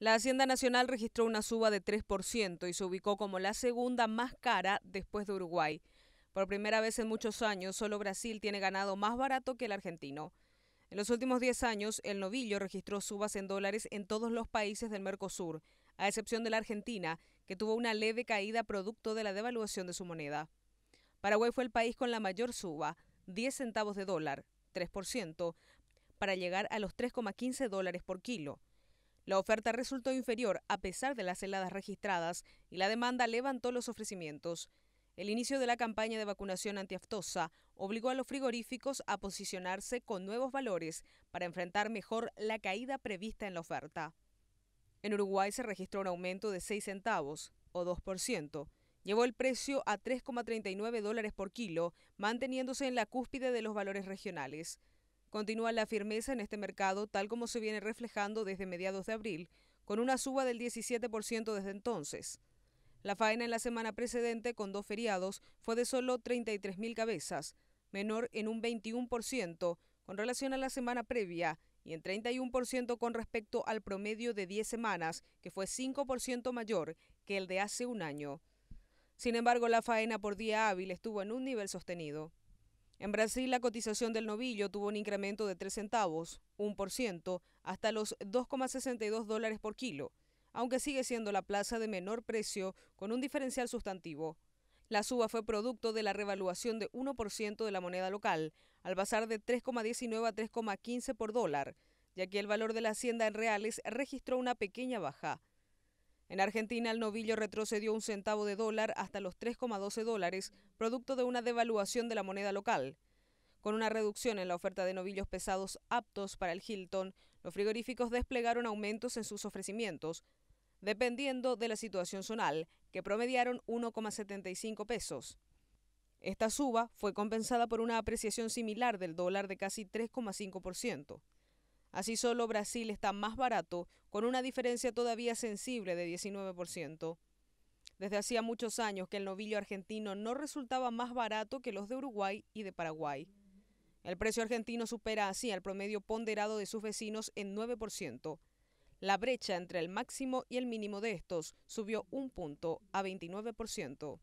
La Hacienda Nacional registró una suba de 3% y se ubicó como la segunda más cara después de Uruguay. Por primera vez en muchos años, solo Brasil tiene ganado más barato que el argentino. En los últimos 10 años, el novillo registró subas en dólares en todos los países del Mercosur, a excepción de la Argentina, que tuvo una leve caída producto de la devaluación de su moneda. Paraguay fue el país con la mayor suba, 10 centavos de dólar, 3%, para llegar a los 3,15 dólares por kilo. La oferta resultó inferior a pesar de las heladas registradas y la demanda levantó los ofrecimientos. El inicio de la campaña de vacunación antiaftosa obligó a los frigoríficos a posicionarse con nuevos valores para enfrentar mejor la caída prevista en la oferta. En Uruguay se registró un aumento de 6 centavos, o 2%. Llevó el precio a 3,39 dólares por kilo, manteniéndose en la cúspide de los valores regionales. Continúa la firmeza en este mercado tal como se viene reflejando desde mediados de abril, con una suba del 17% desde entonces. La faena en la semana precedente, con dos feriados, fue de solo 33.000 cabezas, menor en un 21% con relación a la semana previa y en 31% con respecto al promedio de 10 semanas, que fue 5% mayor que el de hace un año. Sin embargo, la faena por día hábil estuvo en un nivel sostenido. En Brasil, la cotización del novillo tuvo un incremento de 3 centavos, 1%, hasta los 2,62 dólares por kilo, aunque sigue siendo la plaza de menor precio con un diferencial sustantivo. La suba fue producto de la revaluación de 1% de la moneda local, al pasar de 3,19 a 3,15 por dólar, ya que el valor de la hacienda en reales registró una pequeña baja. En Argentina, el novillo retrocedió un centavo de dólar hasta los 3,12 dólares, producto de una devaluación de la moneda local. Con una reducción en la oferta de novillos pesados aptos para el Hilton, los frigoríficos desplegaron aumentos en sus ofrecimientos, dependiendo de la situación zonal, que promediaron 1,75 pesos. Esta suba fue compensada por una apreciación similar del dólar de casi 3,5%. Así solo Brasil está más barato, con una diferencia todavía sensible de 19%. Desde hacía muchos años que el novillo argentino no resultaba más barato que los de Uruguay y de Paraguay. El precio argentino supera así el promedio ponderado de sus vecinos en 9%. La brecha entre el máximo y el mínimo de estos subió un punto a 29%.